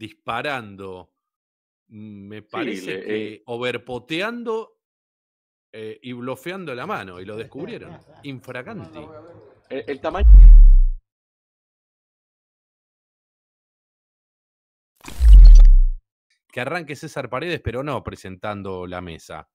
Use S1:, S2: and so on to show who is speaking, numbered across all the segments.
S1: disparando, mm, me parece eh que overpoteando eh, y blofeando la mano, y lo descubrieron. Infraganti. el, tamaño. que arranque César Paredes, pero no presentando la mesa.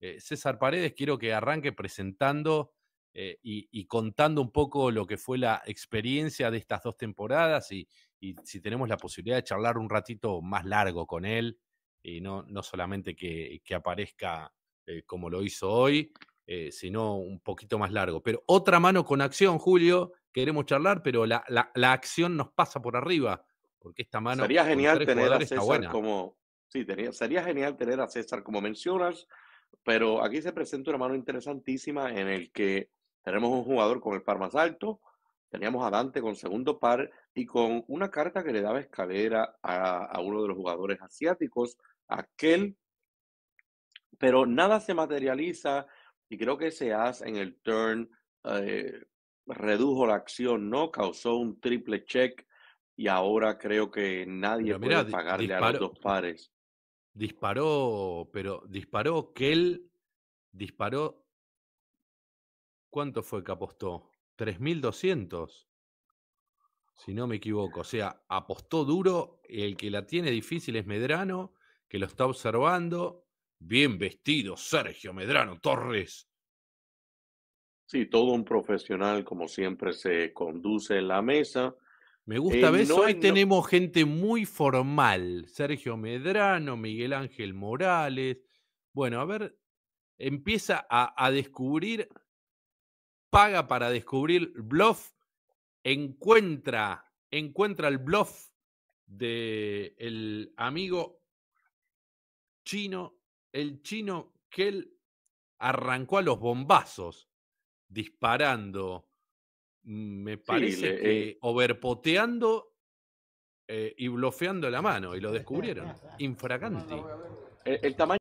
S1: Eh, César Paredes quiero que arranque presentando y, y, contando un poco lo que fue la experiencia de estas dos temporadas y, y si tenemos la posibilidad de charlar un ratito más largo con él, y no, no solamente que, aparezca eh, como lo hizo hoy, eh, sino un poquito más largo. Pero otra mano con acción, Julio, queremos charlar, pero la, acción nos pasa por arriba, porque esta mano... Sería genial tener a César
S2: como... Sí, sería genial tener a César como mencionas, pero aquí se presenta una mano interesantísima en el que tenemos un jugador con el par más alto, Teníamos a Dante con segundo par y con una carta que le daba escalera a, uno de los jugadores asiáticos, aquel. Pero nada se materializa y creo que ese as en el turn eh, redujo la acción, ¿no? Causó un triple check y ahora creo que nadie puede pagarle a los dos pares.
S1: Disparó, pero disparó que disparó. ¿Cuánto fue que apostó? 3.200, si no me equivoco. O sea, apostó duro, el que la tiene difícil es Medrano, que lo está observando. Bien vestido, Sergio Medrano Torres. Sí, todo un profesional, como
S2: siempre, se conduce en la mesa. Me gusta, eh, ver Hoy
S1: tenemos gente muy formal. Sergio Medrano, Miguel Ángel Morales. Bueno, a ver, empieza a descubrir paga para descubrir bluff, encuentra, encuentra el bluff del amigo chino, el chino que él arrancó a los bombazos disparando, mm, me parece que eh overpoteando eh, y blofeando la mano, y lo descubrieron. Infraganti. el tamaño